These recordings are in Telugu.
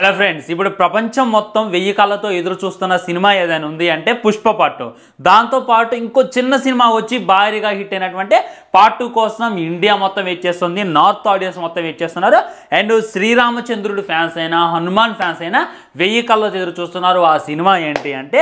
హలో ఫ్రెండ్స్ ఇప్పుడు ప్రపంచం మొత్తం వెయ్యి కళ్ళతో ఎదురు చూస్తున్న సినిమా ఏదైనా ఉంది అంటే పుష్ప పార్ట్ దాంతో పాటు ఇంకో చిన్న సినిమా వచ్చి భారీగా హిట్ అయినటువంటి పార్ట్ టూ కోసం ఇండియా మొత్తం వెయిట్ చేస్తుంది నార్త్ ఆడియన్స్ మొత్తం వెయిట్ చేస్తున్నారు అండ్ శ్రీరామచంద్రుడు ఫ్యాన్స్ అయినా హనుమాన్ ఫ్యాన్స్ అయినా వెయ్యి కళ్ళ ఎదురు చూస్తున్నారు ఆ సినిమా ఏంటి అంటే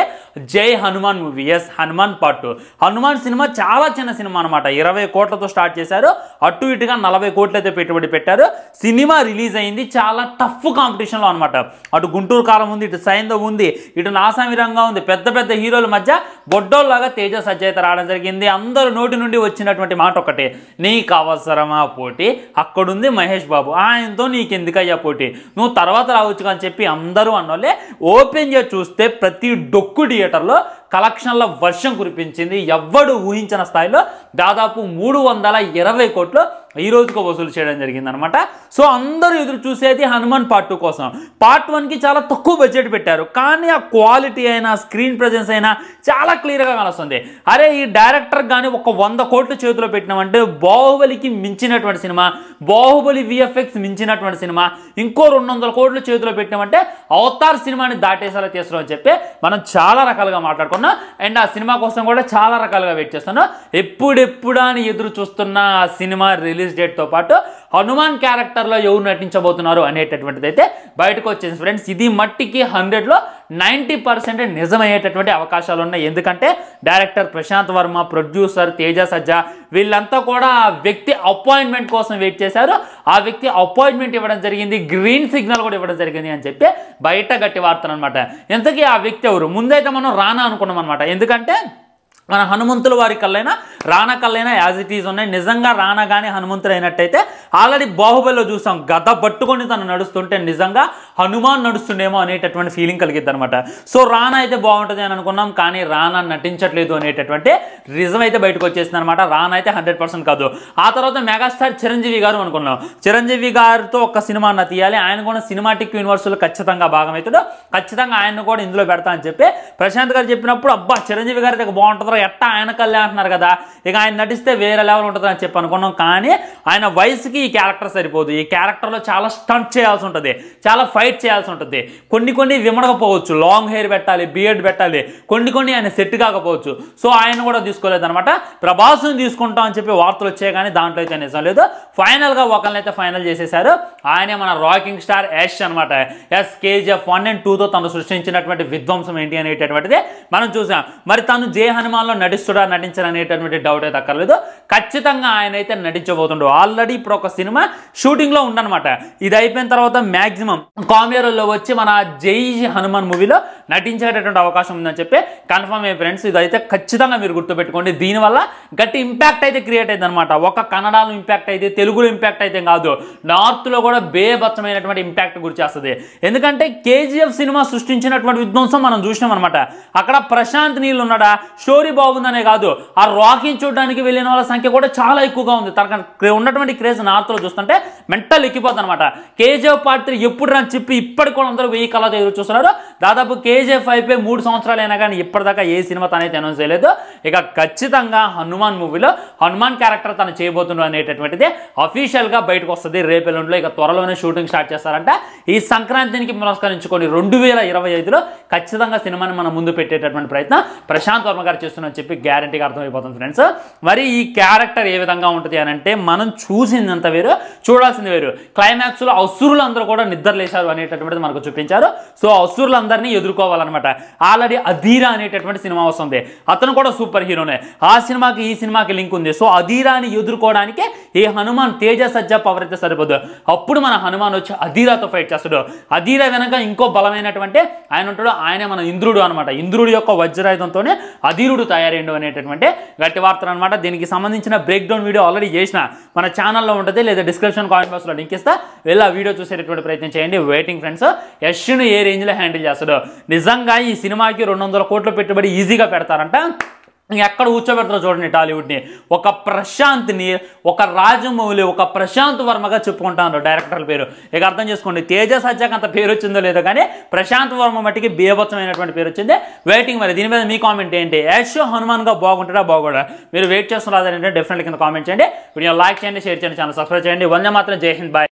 జై హనుమాన్ మూవీ ఎస్ హనుమాన్ పట్టు హనుమాన్ సినిమా చాలా చిన్న సినిమా అనమాట ఇరవై కోట్లతో స్టార్ట్ చేశారు అటు ఇటుగా నలభై కోట్లతో పెట్టుబడి పెట్టారు సినిమా రిలీజ్ అయింది చాలా టఫ్ కాంపిటీషన్లో అనమాట అటు గుంటూరు కాలం ఉంది ఇటు సైందో ఉంది ఇటు నాసామిరంగా ఉంది పెద్ద పెద్ద హీరోల మధ్య బొడ్డోల్లాగా తేజ సజ్జయిత రావడం జరిగింది అందరూ నోటి నుండి వచ్చినటువంటి మాట ఒకటి నీకు అవసరమా పోటీ అక్కడుంది మహేష్ బాబు ఆయనతో ఎందుకయ్యా పోటీ నువ్వు తర్వాత రావచ్చు అని చెప్పి అందరూ అన్నోళ్ళే ఓపెన్ చేసి చూస్తే ప్రతి డొక్కు థియేటర్లో కలెక్షన్ల వర్షం కురిపించింది ఎవ్వడు ఊహించిన స్థాయిలో దాదాపు మూడు వందల ఇరవై కోట్లు ఈ రోజుకు వసూలు చేయడం అనమాట సో అందరూ ఎదురు చూసేది హనుమాన్ పార్ట్ టూ కోసం పార్ట్ వన్కి చాలా తక్కువ బడ్జెట్ పెట్టారు కానీ ఆ క్వాలిటీ అయినా స్క్రీన్ ప్రజెన్స్ అయినా చాలా క్లియర్గా కలుస్తుంది అరే ఈ డైరెక్టర్ కానీ ఒక వంద కోట్లు చేతిలో పెట్టినామంటే బాహుబలికి మించినటువంటి సినిమా బాహుబలి విఎఫ్ఎక్స్ మించినటువంటి సినిమా ఇంకో రెండు వందల కోట్లు చేతిలో పెట్టినామంటే అవతార్ సినిమాని దాటేసేలా అని చెప్పి మనం చాలా రకాలుగా మాట్లాడుకున్నాం అండ్ ఆ సినిమా కోసం కూడా చాలా రకాలుగా వెయిట్ చేస్తున్నాం ఎప్పుడెప్పుడా అని ఎదురు చూస్తున్న ఆ సినిమా రిలీజ్ రిలీజ్ డేట్తో పాటు హనుమాన్ క్యారెక్టర్లో ఎవరు నటించబోతున్నారు అనేటటువంటిది అయితే బయటకు వచ్చేసి ఫ్రెండ్స్ ఇది మట్టికి హండ్రెడ్లో నైంటీ పర్సెంట్ నిజమయ్యేటటువంటి అవకాశాలు ఉన్నాయి ఎందుకంటే డైరెక్టర్ ప్రశాంత్ వర్మ ప్రొడ్యూసర్ తేజ సజ్జా వీళ్ళంతా కూడా ఆ వ్యక్తి అపాయింట్మెంట్ కోసం వెయిట్ చేశారు ఆ వ్యక్తి అపాయింట్మెంట్ ఇవ్వడం జరిగింది గ్రీన్ సిగ్నల్ కూడా ఇవ్వడం జరిగింది అని చెప్పి బయట గట్టి వార్తలు అనమాట ఇంతకీ ఆ వ్యక్తి ఎవరు ముందైతే మనం రానా అనుకున్నాం అనమాట ఎందుకంటే మన హనుమంతుల వారి కళ్ళైనా రాణ కళ్ళైనా యాజ్ ఇట్ ఈజ్ ఉన్నాయి నిజంగా రాణ కానీ హనుమంతుడు అయినట్టయితే ఆల్రెడీ బాహుబలిలో చూసాం గద పట్టుకొని తను నడుస్తుంటే నిజంగా హనుమాన్ నడుస్తుండేమో అనేటటువంటి ఫీలింగ్ కలిగిద్ది అనమాట సో రాణ అయితే బాగుంటుంది అని అనుకున్నాం కానీ రాణ నటించట్లేదు అనేటటువంటి రిజం అయితే బయటకు వచ్చేసింది అనమాట రాణ అయితే హండ్రెడ్ కాదు ఆ తర్వాత మెగాస్టార్ చిరంజీవి గారు అనుకున్నాం చిరంజీవి గారితో ఒక సినిమా అన్న తీయాలి ఆయన కూడా సినిమాటిక్ యూనివర్స్లో ఖచ్చితంగా భాగమవుతాడు ఖచ్చితంగా ఆయన కూడా ఇందులో పెడతా అని చెప్పి ప్రశాంత్ గారు చెప్పినప్పుడు అబ్బా చిరంజీవి గారి దగ్గర బాగుంటుందా ఎట్ట ఆయన కళ్ళే అంటున్నారు కదా ఇక ఆయన నటిస్తే వేరే లెవెల్ ఉంటుందని చెప్పి అనుకున్నాం కానీ ఆయన వయసుకి ఈ క్యారెక్టర్ సరిపోదు ఈ క్యారెక్టర్లో చాలా స్టంట్ చేయాల్సి ఉంటుంది చాలా ఫైట్ చేయాల్సి ఉంటుంది కొన్ని కొన్ని విమడకపోవచ్చు లాంగ్ హెయిర్ పెట్టాలి బియర్డ్ పెట్టాలి కొన్ని కొన్ని ఆయన సెట్ కాకపోవచ్చు సో ఆయన కూడా తీసుకోలేదనమాట ప్రభాస్ని తీసుకుంటాం అని చెప్పి వార్తలు వచ్చాయి కానీ దాంట్లో అయితే నిజం లేదు ఫైనల్గా ఒకరినైతే ఫైనల్ చేసేసారు ఆయనే మన రాకింగ్ స్టార్ యాష్ అనమాట ఎస్ కేజీఎఫ్ వన్ అండ్ టూతో తను సృష్టించినటువంటి విధ్వంసం ఏంటి అనేటటువంటిది మనం చూసాం మరి తను జే హనుమాన్ సినిమాల్లో నటిస్తుడా నటించడం అనేటటువంటి డౌట్ అయితే అక్కర్లేదు ఖచ్చితంగా ఆయన అయితే నటించబోతుండు ఆల్రెడీ ఇప్పుడు ఒక సినిమా షూటింగ్ లో ఉండనమాట ఇది అయిపోయిన తర్వాత మాక్సిమం కామెరోల్లో వచ్చి మన జై హనుమాన్ మూవీలో నటించేటటువంటి అవకాశం ఉందని చెప్పి కన్ఫర్మ్ అయ్యి ఫ్రెండ్స్ ఇది అయితే ఖచ్చితంగా మీరు గుర్తుపెట్టుకోండి దీనివల్ల గట్టి ఇంపాక్ట్ అయితే క్రియేట్ అయింది అనమాట ఒక కన్నడలో ఇంపాక్ట్ అయితే తెలుగులో ఇంపాక్ట్ అయితే కాదు నార్త్ లో కూడా బేబత్సమైనటువంటి ఇంపాక్ట్ గురి చేస్తుంది ఎందుకంటే కేజీఎఫ్ సినిమా సృష్టించినటువంటి విధ్వంసం మనం చూసినాం అనమాట అక్కడ ప్రశాంత్ నీళ్ళు ఉన్నాడా స్టోరీ స్టోరీ బాగుందనే కాదు ఆ రాకింగ్ చూడడానికి వెళ్ళిన వాళ్ళ సంఖ్య కూడా చాలా ఎక్కువగా ఉంది తన ఉన్నటువంటి క్రేజ్ నార్త్లో చూస్తుంటే మెంటల్ ఎక్కిపోతుంది అనమాట కేజీఎఫ్ పార్టీ ఎప్పుడు అని చెప్పి ఇప్పటికి కూడా అందరూ వెయ్యి కళ ఎదురు చూస్తున్నారు దాదాపు కేజీఎఫ్ అయిపోయి మూడు సంవత్సరాలు అయినా కానీ ఇప్పటిదాకా ఏ సినిమా తనైతే అనౌన్స్ చేయలేదు ఇక ఖచ్చితంగా హనుమాన్ మూవీలో హనుమాన్ క్యారెక్టర్ తను చేయబోతున్నాడు అనేటటువంటిది అఫీషియల్గా బయటకు వస్తుంది రేపెల్లుండిలో ఇక త్వరలోనే షూటింగ్ స్టార్ట్ చేస్తారంట ఈ సంక్రాంతికి పురస్కరించుకొని రెండు వేల ఇరవై ఐదులో ఖచ్చితంగా సినిమాని మనం ముందు పెట్టేటటువంటి ప్రయత్నం ప్రశాంత్ వర్మ గారు చేస్తున్నారని చెప్పి గ్యారంటీగా అర్థమైపోతుంది ఫ్రెండ్స్ మరి ఈ క్యారెక్టర్ ఏ విధంగా ఉంటుంది అని అంటే మనం చూసిందంత వేరు చూడాల్సింది వేరు క్లైమాక్స్లో అసురులందరూ కూడా నిద్రలేశారు అనేటటువంటిది మనకు చూపించారు సో అసురులందరినీ ఎదుర్కోవాలన్నమాట ఆల్రెడీ అధీరా అనేటటువంటి సినిమా వస్తుంది అతను కూడా సూపర్ హీరోనే ఆ సినిమాకి ఈ సినిమాకి లింక్ ఉంది సో అధీరాని ఎదుర్కోవడానికి ఈ హనుమాన్ తేజ సజ్జ పవర్ అయితే సరిపోదు అప్పుడు మన హనుమాన్ వచ్చి అధీరాతో ఫైట్ చేస్తాడు అధీరా వెనక ఇంకో బలమైనటువంటి ఆయన ఉంటాడు ఆయనే మన ఇంద్రుడు అనమాట ఇంద్రుడు యొక్క వజ్రాయుధంతోనే అధీరుడు తయారైండు అనేటటువంటి గట్టి వార్తలు అనమాట దీనికి సంబంధించిన బ్రేక్ డౌన్ వీడియో ఆల్రెడీ చేసిన మన ఛానల్లో ఉంటుంది లేదా డిస్క్రిప్షన్ కామెంట్ బాక్స్లో లింక్ ఇస్తా వెళ్ళి ఆ వీడియో చూసేటటువంటి ప్రయత్నం చేయండి వెయిటింగ్ ఫ్రెండ్స్ యష్ను ఏ రేంజ్లో హ్యాండిల్ చేస్తాడు నిజంగా ఈ సినిమాకి రెండు కోట్లు పెట్టుబడి ఈజీగా పెడతారంట ఎక్కడ కూర్చోబెడతారో చూడండి టాలీవుడ్ని ఒక ప్రశాంత్ని ఒక రాజమౌళి ఒక ప్రశాంత్ వర్మగా చెప్పుకుంటాను డైరెక్టర్ల పేరు ఇక అర్థం చేసుకోండి తేజ సజ్జాకి అంత పేరు వచ్చిందో లేదో కానీ ప్రశాంత్ వర్మ మట్టికి బీభత్సమైనటువంటి పేరు వచ్చింది వెయిటింగ్ మరి దీని మీద మీ కామెంట్ ఏంటి యశ్ హనుమాన్గా బాగుంటుందా బాగుండా మీరు వెయిట్ చేస్తున్నారా అంటే డెఫినెట్లీ కింద కామెంట్ చేయండి వీడియో లైక్ చేయండి షేర్ చేయండి ఛానల్ సబ్స్క్రైబ్ చేయండి వందే మాత్రం జై హింద్ బాయ్